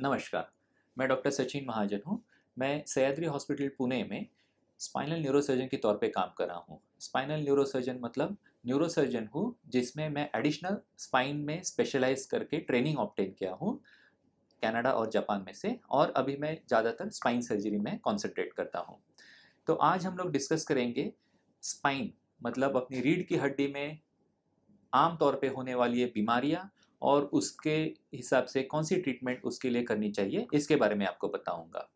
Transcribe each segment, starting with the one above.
नमस्कार मैं डॉक्टर सचिन महाजन हूँ मैं सयाद्री हॉस्पिटल पुणे में स्पाइनल न्यूरोसर्जन के तौर पे काम कर रहा हूँ स्पाइनल न्यूरोसर्जन मतलब न्यूरोसर्जन हूँ जिसमें मैं एडिशनल स्पाइन में स्पेशलाइज करके ट्रेनिंग ऑप्टेन किया हूँ कनाडा और जापान में से और अभी मैं ज़्यादातर स्पाइन सर्जरी में कॉन्सेंट्रेट करता हूँ तो आज हम लोग डिस्कस करेंगे स्पाइन मतलब अपनी रीढ़ की हड्डी में आम तौर पे होने वाली ये बीमारियाँ और उसके हिसाब से कौन सी ट्रीटमेंट उसके लिए करनी चाहिए इसके बारे में आपको बताऊंगा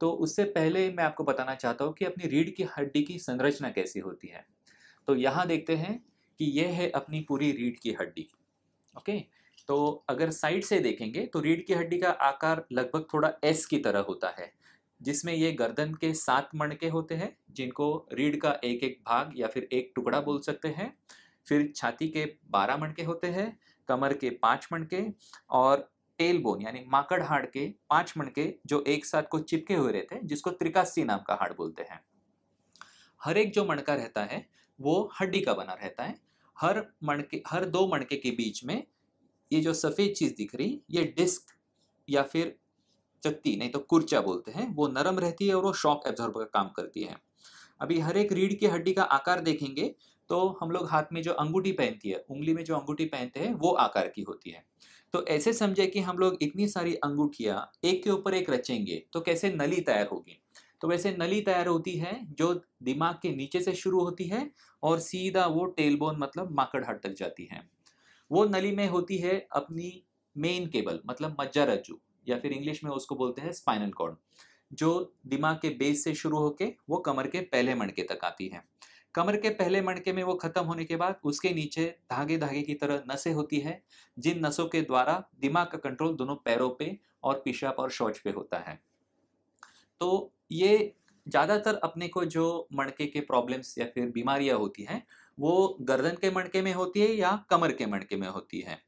तो उससे पहले मैं आपको बताना चाहता हूँ कि अपनी रीढ़ की हड्डी की संरचना कैसी होती है तो यहाँ देखते हैं कि यह है अपनी पूरी रीढ़ की हड्डी ओके तो अगर साइड से देखेंगे तो रीढ़ की हड्डी का आकार लगभग थोड़ा एस की तरह होता है जिसमें ये गर्दन के सात मणके होते हैं जिनको रीढ़ का एक एक भाग या फिर एक टुकड़ा बोल सकते हैं फिर छाती के बारह मणके होते हैं कमर के पांच मणके और टेल बोन यानी माकड़ हाड़ के पांच मणके जो एक साथ को चिपके हुए रहते हैं जिसको त्रिकासी नाम का हाड़ बोलते हैं हर एक जो मणका रहता है वो हड्डी का बना रहता है हर मणके हर दो मणके के बीच में ये जो सफ़ेद चीज़ दिख रही ये डिस्क या फिर चत्ती नहीं तो कुर्चा बोलते हैं वो नरम रहती है और वो शॉक एब्जॉर्ब का काम करती है अभी हर एक रीढ़ की हड्डी का आकार देखेंगे तो हम लोग हाथ में जो अंगूठी पहनती है उंगली में जो अंगूठी पहनते हैं वो आकार की होती है तो ऐसे समझे कि हम लोग इतनी सारी अंगूठियाँ एक के ऊपर एक रचेंगे तो कैसे नली तैयार होगी तो वैसे नली तैयार होती है जो दिमाग के नीचे से शुरू होती है और सीधा वो टेलबोन मतलब माकड़ हट तक जाती है वो नली में होती है अपनी मेन केबल मतलब मज्जा रज्जू या फिर इंग्लिश में उसको बोलते हैं स्पाइनल कॉर्ड जो दिमाग के बेस से शुरू होके वो कमर के पहले मणके तक आती है कमर के पहले मणके में वो खत्म होने के बाद उसके नीचे धागे धागे की तरह नसें होती है जिन नसों के द्वारा दिमाग का कंट्रोल दोनों पैरों पे और पेशाब और शौच पे होता है तो ये ज़्यादातर अपने को जो मणके के प्रॉब्लम्स या फिर बीमारियां होती हैं वो गर्दन के मणके में होती है या कमर के मणके में होती है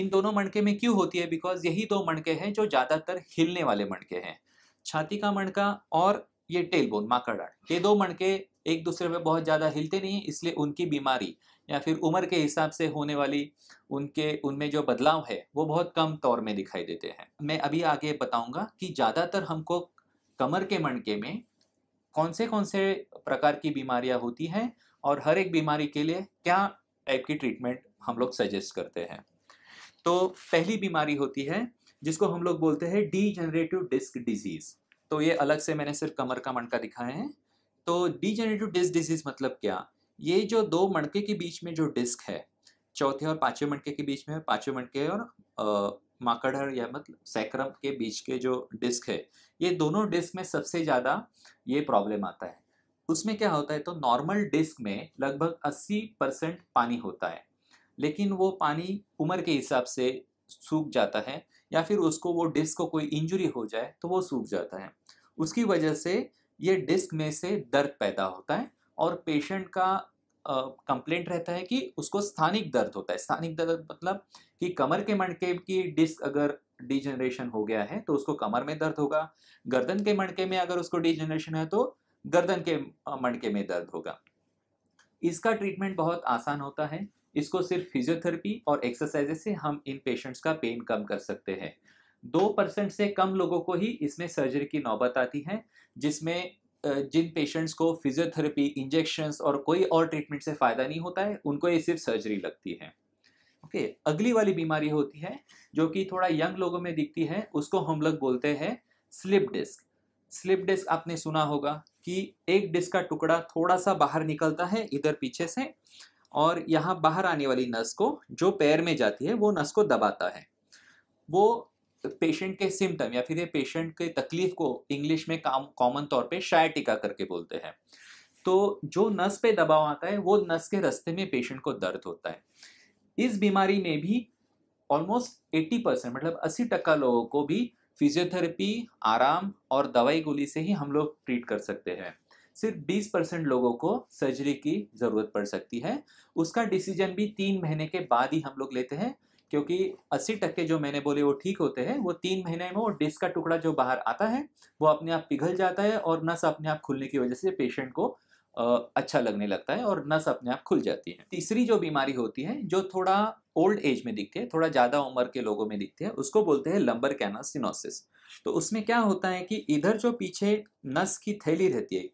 इन दोनों मणके में क्यों होती है बिकॉज यही दो मणके हैं जो ज़्यादातर हिलने वाले मणके हैं छाती का मणका और ये टेल बोन ये दो मणके एक दूसरे में बहुत ज़्यादा हिलते नहीं हैं इसलिए उनकी बीमारी या फिर उम्र के हिसाब से होने वाली उनके उनमें जो बदलाव है वो बहुत कम तौर में दिखाई देते हैं मैं अभी आगे बताऊंगा कि ज़्यादातर हमको कमर के मणके में कौन से कौन से प्रकार की बीमारियाँ होती हैं और हर एक बीमारी के लिए क्या टाइप की ट्रीटमेंट हम लोग सजेस्ट करते हैं तो पहली बीमारी होती है जिसको हम लोग बोलते हैं डी डिस्क डिजीज़ तो ये अलग से मैंने सिर्फ कमर का मणका दिखाया है तो डीजेनेटिव डिस्क डिजीज मतलब क्या ये जो दो मणके के बीच में जो डिस्क है चौथे और पांचवें मणके के बीच में पांचवें मणके और माकड़हर या मतलब सैक्रम के बीच के जो डिस्क है ये दोनों डिस्क में सबसे ज़्यादा ये प्रॉब्लम आता है उसमें क्या होता है तो नॉर्मल डिस्क में लगभग 80 परसेंट पानी होता है लेकिन वो पानी उम्र के हिसाब से सूख जाता है या फिर उसको वो डिस्क को कोई इंजरी हो जाए तो वो सूख जाता है उसकी वजह से ये डिस्क में से दर्द पैदा होता है और पेशेंट का कंप्लेंट रहता है कि उसको स्थानिक दर्द होता है स्थानिक दर्द मतलब कि कमर के मणके की डिस्क अगर डिजनरेशन हो गया है तो उसको कमर में दर्द होगा गर्दन के मणके में अगर उसको डिजेनरेशन है तो गर्दन के मणके में दर्द होगा इसका ट्रीटमेंट बहुत आसान होता है इसको सिर्फ फिजियोथेरेपी और एक्सरसाइजेस से हम इन पेशेंट्स का पेन कम कर सकते हैं दो परसेंट से कम लोगों को ही इसमें सर्जरी की नौबत आती है जिसमें जिन पेशेंट्स को फिजियोथेरेपी इंजेक्शन और कोई और ट्रीटमेंट से फ़ायदा नहीं होता है उनको ये सिर्फ सर्जरी लगती है ओके okay, अगली वाली बीमारी होती है जो कि थोड़ा यंग लोगों में दिखती है उसको हम लोग बोलते हैं स्लिप डिस्क स्लिप डिस्क आपने सुना होगा कि एक डिस्क का टुकड़ा थोड़ा सा बाहर निकलता है इधर पीछे से और यहाँ बाहर आने वाली नस को जो पैर में जाती है वो नस को दबाता है वो तो पेशेंट के सिम्टम या फिर ये पेशेंट के तकलीफ को इंग्लिश में काम कॉमन तौर पे टीका करके बोलते हैं तो जो नस पे दबाव आता है वो नस के रस्ते में पेशेंट को दर्द होता है इस बीमारी में भी ऑलमोस्ट एट्टी परसेंट मतलब अस्सी टक्का लोगों को भी फिजियोथेरेपी आराम और दवाई गोली से ही हम लोग ट्रीट कर सकते हैं सिर्फ 20 परसेंट लोगों को सर्जरी की ज़रूरत पड़ सकती है उसका डिसीजन भी तीन महीने के बाद ही हम लोग लेते हैं क्योंकि अस्सी टक्के जो मैंने बोले वो ठीक होते हैं वो तीन महीने में वो डिस्क का टुकड़ा जो बाहर आता है वो अपने आप पिघल जाता है और नस अपने आप खुलने की वजह से पेशेंट को अच्छा लगने लगता है और नस अपने आप खुल जाती है तीसरी जो बीमारी होती है जो थोड़ा ओल्ड एज में दिखती है थोड़ा ज़्यादा उम्र के लोगों में दिखती है उसको बोलते हैं लंबर कैनल सिनोसिस तो उसमें क्या होता है कि इधर जो पीछे नस की थैली रहती है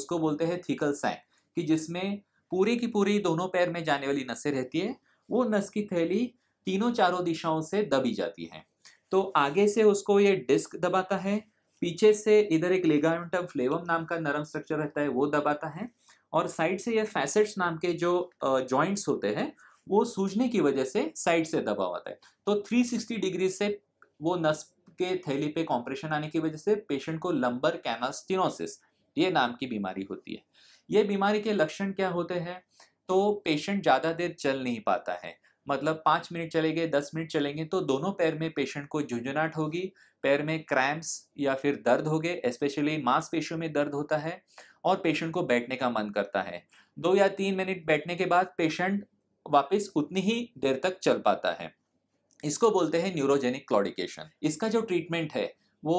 उसको बोलते हैं थिकल साइन कि जिसमें पूरी की पूरी दोनों पैर में जाने वाली नसें रहती है वो नस की थैली तीनों चारों दिशाओं से दबी जाती है तो आगे से उसको ये डिस्क दबाता है पीछे से इधर एक लेगामेंटम फ्लेवम नाम का नरम स्ट्रक्चर रहता है वो दबाता है और साइड से ये फैसेट्स नाम के जो जॉइंट्स होते हैं वो सूजने की वजह से साइड से दबा आता है तो 360 डिग्री से वो नस के थैली पे कॉम्प्रेशन आने की वजह से पेशेंट को लंबर कैनास्टिनोसिस ये नाम की बीमारी होती है ये बीमारी के लक्षण क्या होते हैं तो पेशेंट ज़्यादा देर चल नहीं पाता है मतलब पाँच मिनट चलेंगे दस मिनट चलेंगे तो दोनों पैर में पेशेंट को झुंझुनाट होगी पैर में क्रैम्प्स या फिर दर्द हो गए स्पेशली मांसपेशियों में दर्द होता है और पेशेंट को बैठने का मन करता है दो या तीन मिनट बैठने के बाद पेशेंट वापस उतनी ही देर तक चल पाता है इसको बोलते हैं न्यूरोजेनिक क्लॉडिकेशन इसका जो ट्रीटमेंट है वो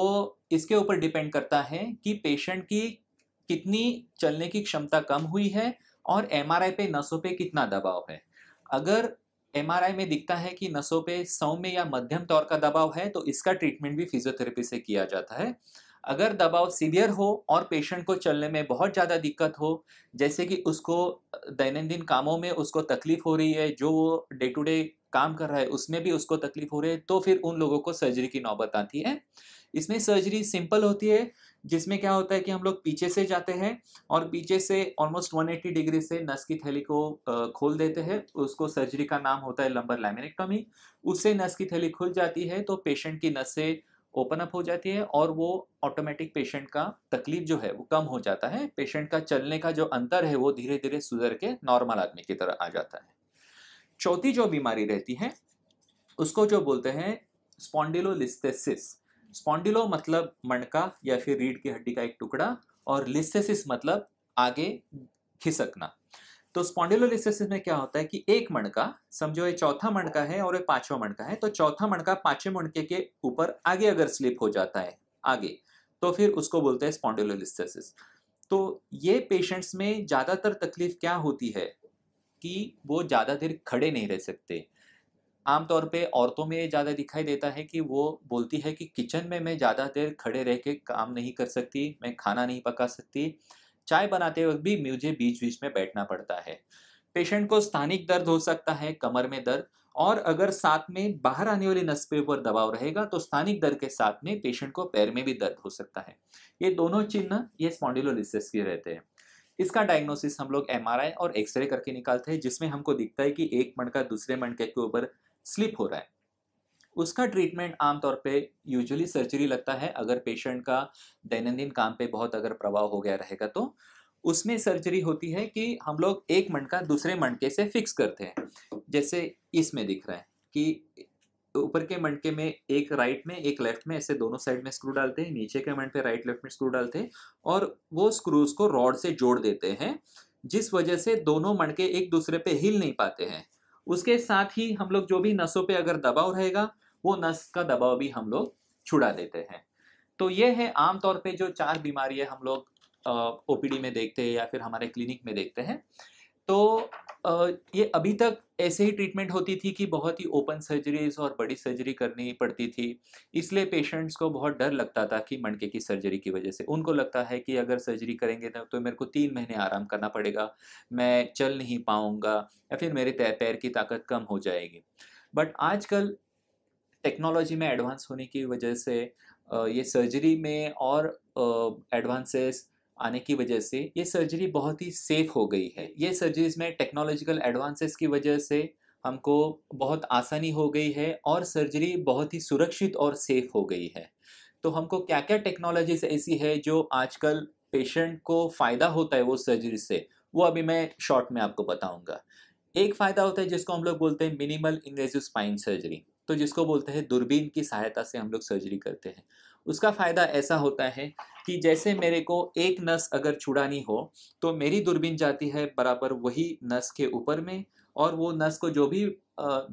इसके ऊपर डिपेंड करता है कि पेशेंट की कितनी चलने की क्षमता कम हुई है और एम पे नसों पे कितना दबाव है अगर एम में दिखता है कि नसों पे सौ में या मध्यम तौर का दबाव है तो इसका ट्रीटमेंट भी फिजियोथेरेपी से किया जाता है अगर दबाव सीवियर हो और पेशेंट को चलने में बहुत ज़्यादा दिक्कत हो जैसे कि उसको दैनंदिन कामों में उसको तकलीफ हो रही है जो वो डे टू डे काम कर रहा है उसमें भी उसको तकलीफ हो रही है तो फिर उन लोगों को सर्जरी की नौबत आती है इसमें सर्जरी सिंपल होती है जिसमें क्या होता है कि हम लोग पीछे से जाते हैं और पीछे से ऑलमोस्ट 180 डिग्री से नस की थैली को खोल देते हैं उसको सर्जरी का नाम होता है लंबर लैमिनेक्टमी उससे नस की थैली खुल जाती है तो पेशेंट की नसें ओपन अप हो जाती है और वो ऑटोमेटिक पेशेंट का तकलीफ जो है वो कम हो जाता है पेशेंट का चलने का जो अंतर है वो धीरे धीरे सुधर के नॉर्मल आदमी की तरह आ जाता है चौथी जो बीमारी रहती है उसको जो बोलते हैं स्पॉन्डिलोलिस्थेसिस स्पॉन्डिलो मतलब मणका या फिर रीढ़ की हड्डी का एक टुकड़ा और लिस्सेसिस मतलब आगे खिसकना तो स्पॉन्डिलोलिस्थेसिस में क्या होता है कि एक मणका समझो ये चौथा मणका है और ये पांचवा मणका है तो चौथा मणका पांचवें मणके के ऊपर आगे अगर स्लिप हो जाता है आगे तो फिर उसको बोलते हैं स्पॉन्डिलोलिस्थेसिस तो ये पेशेंट्स में ज़्यादातर तकलीफ क्या होती है कि वो ज़्यादा देर खड़े नहीं रह सकते आमतौर पे औरतों में ज़्यादा दिखाई देता है कि वो बोलती है कि किचन में मैं ज़्यादा देर खड़े रह के काम नहीं कर सकती मैं खाना नहीं पका सकती चाय बनाते वक्त भी मुझे बीच बीच में बैठना पड़ता है पेशेंट को स्थानिक दर्द हो सकता है कमर में दर्द और अगर साथ में बाहर आने वाली नस्पे पर दबाव रहेगा तो स्थानिक दर्द के साथ में पेशेंट को पैर में भी दर्द हो सकता है ये दोनों चिन्ह ये स्पॉन्डिलोलिसिस के रहते हैं इसका डायग्नोसिस हम लोग एमआरआई और एक्सरे करके निकालते हैं जिसमें हमको दिखता है कि एक मणका दूसरे मणके के ऊपर स्लिप हो रहा है उसका ट्रीटमेंट आमतौर पे यूजुअली सर्जरी लगता है अगर पेशेंट का दैनंदिन काम पे बहुत अगर प्रभाव हो गया रहेगा तो उसमें सर्जरी होती है कि हम लोग एक मटका दूसरे मणके से फिक्स करते हैं जैसे इसमें दिख रहा है कि ऊपर के मटके में एक राइट में एक लेफ्ट में ऐसे दोनों साइड में स्क्रू डालते हैं नीचे के मंड पे राइट लेफ्ट में स्क्रू डालते हैं और वो स्क्रूज को रॉड से जोड़ देते हैं जिस वजह से दोनों मणके एक दूसरे पे हिल नहीं पाते हैं उसके साथ ही हम लोग जो भी नसों पे अगर दबाव रहेगा वो नस का दबाव भी हम लोग छुड़ा देते हैं तो ये है आमतौर पे जो चार बीमारियां हम लोग ओपीडी में देखते हैं या फिर हमारे क्लिनिक में देखते हैं तो ये अभी तक ऐसे ही ट्रीटमेंट होती थी कि बहुत ही ओपन सर्जरीज और बड़ी सर्जरी करनी पड़ती थी इसलिए पेशेंट्स को बहुत डर लगता था कि मणके की सर्जरी की वजह से उनको लगता है कि अगर सर्जरी करेंगे तो मेरे को तीन महीने आराम करना पड़ेगा मैं चल नहीं पाऊँगा या फिर मेरे पैर की ताकत कम हो जाएगी बट आजकल टेक्नोलॉजी में एडवांस होने की वजह से ये सर्जरी में और एडवांसेस आने की वजह से ये सर्जरी बहुत ही सेफ हो गई है ये सर्जरीज में टेक्नोलॉजिकल एडवांसेस की वजह से हमको बहुत आसानी हो गई है और सर्जरी बहुत ही सुरक्षित और सेफ हो गई है तो हमको क्या क्या टेक्नोलॉजीज ऐसी है जो आजकल पेशेंट को फ़ायदा होता है वो सर्जरी से वो अभी मैं शॉर्ट में आपको बताऊंगा एक फ़ायदा होता है जिसको हम लोग बोलते हैं मिनिमल इन्वेजिव स्पाइन सर्जरी तो जिसको बोलते हैं दूरबीन की सहायता से हम लोग सर्जरी करते हैं उसका फ़ायदा ऐसा होता है कि जैसे मेरे को एक नस अगर छुड़ानी हो तो मेरी दूरबीन जाती है बराबर वही नस के ऊपर में और वो नस को जो भी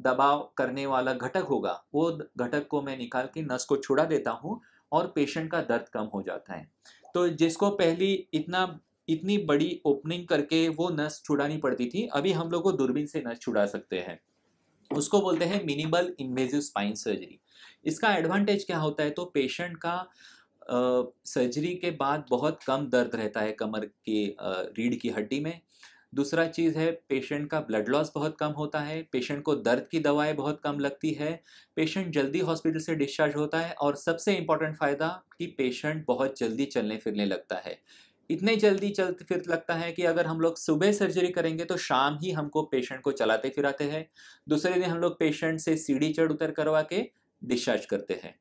दबाव करने वाला घटक होगा वो घटक को मैं निकाल के नस को छुड़ा देता हूँ और पेशेंट का दर्द कम हो जाता है तो जिसको पहली इतना इतनी बड़ी ओपनिंग करके वो नस छुड़ानी पड़ती थी अभी हम लोग को दूरबीन से नस छुड़ा सकते हैं उसको बोलते हैं मिनिमल इन्वेजिव स्पाइन सर्जरी इसका एडवांटेज क्या होता है तो पेशेंट का सर्जरी के बाद बहुत कम दर्द रहता है कमर के रीढ़ की हड्डी में दूसरा चीज़ है पेशेंट का ब्लड लॉस बहुत कम होता है पेशेंट को दर्द की दवाएं बहुत कम लगती है पेशेंट जल्दी हॉस्पिटल से डिस्चार्ज होता है और सबसे इम्पॉर्टेंट फ़ायदा कि पेशेंट बहुत जल्दी चलने फिरने लगता है इतने जल्दी चलते फिर लगता है कि अगर हम लोग सुबह सर्जरी करेंगे तो शाम ही हमको पेशेंट को चलाते फिराते हैं दूसरे दिन हम लोग पेशेंट से सीढ़ी चढ़ उतर करवा के डिस्चार्ज करते हैं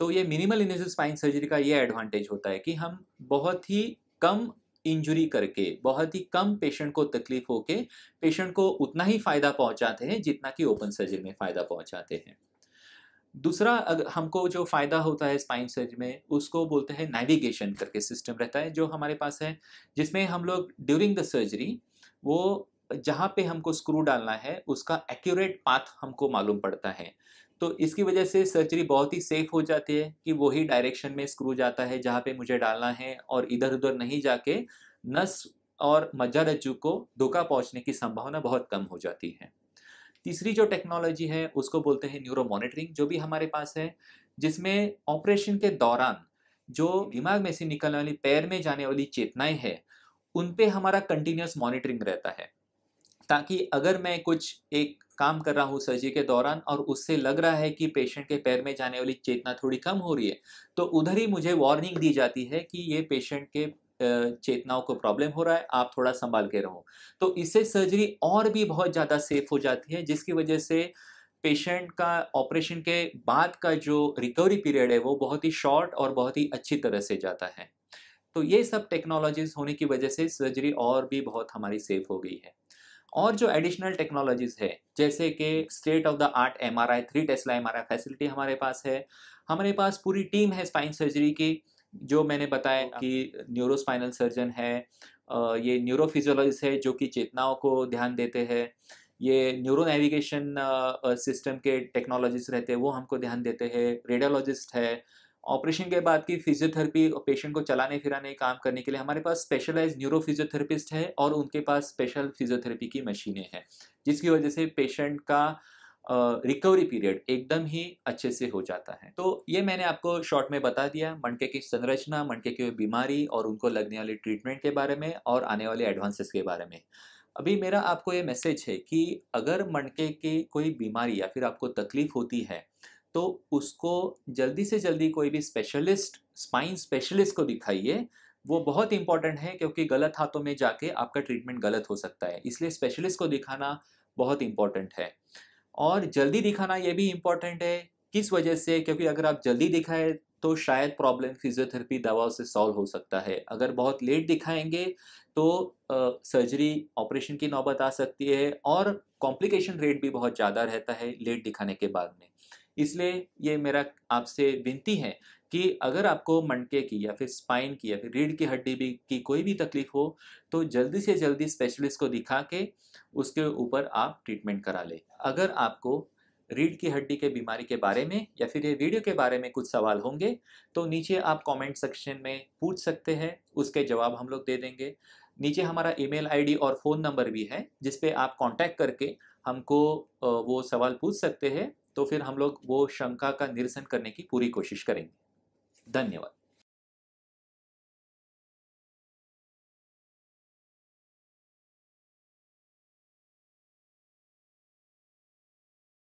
तो ये मिनिमल इन्वेसिव स्पाइन सर्जरी का ये एडवांटेज होता है कि हम बहुत ही कम इंजरी करके बहुत ही कम पेशेंट को तकलीफ होके पेशेंट को उतना ही फ़ायदा पहुंचाते हैं जितना कि ओपन सर्जरी में फ़ायदा पहुंचाते हैं दूसरा हमको जो फ़ायदा होता है स्पाइन सर्ज में उसको बोलते हैं नेविगेशन करके सिस्टम रहता है जो हमारे पास है जिसमें हम लोग ड्यूरिंग द सर्जरी वो जहाँ पे हमको स्क्रू डालना है उसका एक्यूरेट पाथ हमको मालूम पड़ता है तो इसकी वजह से सर्जरी बहुत ही सेफ हो जाती है कि वही डायरेक्शन में स्क्रू जाता है जहाँ पे मुझे डालना है और इधर उधर नहीं जाके नस और मज्जा रज्जू को धोखा पहुँचने की संभावना बहुत कम हो जाती है तीसरी जो टेक्नोलॉजी है उसको बोलते हैं न्यूरो मॉनिटरिंग जो भी हमारे पास है जिसमें ऑपरेशन के दौरान जो दिमाग में से निकलने वाली पैर में जाने वाली चेतनाएं हैं उन पे हमारा कंटिन्यूस मॉनिटरिंग रहता है ताकि अगर मैं कुछ एक काम कर रहा हूँ सर्जरी के दौरान और उससे लग रहा है कि पेशेंट के पैर में जाने वाली चेतना थोड़ी कम हो रही है तो उधर ही मुझे वार्निंग दी जाती है कि ये पेशेंट के चेतनाओं को प्रॉब्लम हो रहा है आप थोड़ा संभाल के रहो तो इससे सर्जरी और भी बहुत ज़्यादा सेफ हो जाती है जिसकी वजह से पेशेंट का ऑपरेशन के बाद का जो रिकवरी पीरियड है वो बहुत ही शॉर्ट और बहुत ही अच्छी तरह से जाता है तो ये सब टेक्नोलॉजीज होने की वजह से सर्जरी और भी बहुत हमारी सेफ हो गई है और जो एडिशनल टेक्नोलॉजीज है जैसे कि state of the art M R I three tesla M R I facility हमारे पास है हमारे पास पूरी टीम है स्पाइन सर्जरी की जो मैंने बताया कि न्यूरोस्पाइनल सर्जन है ये न्यूरोफिजियोलॉजिस्ट है जो कि चेतनाओं को ध्यान देते हैं ये न्यूरो नेविगेशन सिस्टम के टेक्नोलॉजिस्ट रहते हैं वो हमको ध्यान देते हैं रेडियोलॉजिस्ट है ऑपरेशन के बाद की फिजियोथेरेपी पेशेंट को चलाने फिराने काम करने के लिए हमारे पास स्पेशलाइज न्यूरो फिजियोथेरेपिस्ट है और उनके पास स्पेशल फिजियोथेरेपी की मशीनें हैं जिसकी वजह से पेशेंट का रिकवरी पीरियड एकदम ही अच्छे से हो जाता है तो ये मैंने आपको शॉर्ट में बता दिया मनके की संरचना मनके की बीमारी और उनको लगने वाले ट्रीटमेंट के बारे में और आने वाले एडवांसेस के बारे में अभी मेरा आपको ये मैसेज है कि अगर मणके की कोई बीमारी या फिर आपको तकलीफ होती है तो उसको जल्दी से जल्दी कोई भी स्पेशलिस्ट स्पाइन स्पेशलिस्ट को दिखाइए वो बहुत इंपॉर्टेंट है क्योंकि गलत हाथों में जाके आपका ट्रीटमेंट गलत हो सकता है इसलिए स्पेशलिस्ट को दिखाना बहुत इंपॉर्टेंट है और जल्दी दिखाना ये भी इम्पोर्टेंट है किस वजह से क्योंकि अगर आप जल्दी दिखाएं तो शायद प्रॉब्लम फिजियोथेरेपी दवाओं से सॉल्व हो सकता है अगर बहुत लेट दिखाएंगे तो सर्जरी ऑपरेशन की नौबत आ सकती है और कॉम्प्लिकेशन रेट भी बहुत ज़्यादा रहता है लेट दिखाने के बाद में इसलिए ये मेरा आपसे विनती है कि अगर आपको मनके की या फिर स्पाइन की या फिर रीढ़ की हड्डी भी की कोई भी तकलीफ हो तो जल्दी से जल्दी स्पेशलिस्ट को दिखा के उसके ऊपर आप ट्रीटमेंट करा लें अगर आपको रीढ़ की हड्डी के बीमारी के बारे में या फिर ये वीडियो के बारे में कुछ सवाल होंगे तो नीचे आप कमेंट सेक्शन में पूछ सकते हैं उसके जवाब हम लोग दे देंगे नीचे हमारा ईमेल आईडी और फ़ोन नंबर भी है जिसपे आप कांटेक्ट करके हमको वो सवाल पूछ सकते हैं तो फिर हम लोग वो शंका का निरसन करने की पूरी कोशिश करेंगे धन्यवाद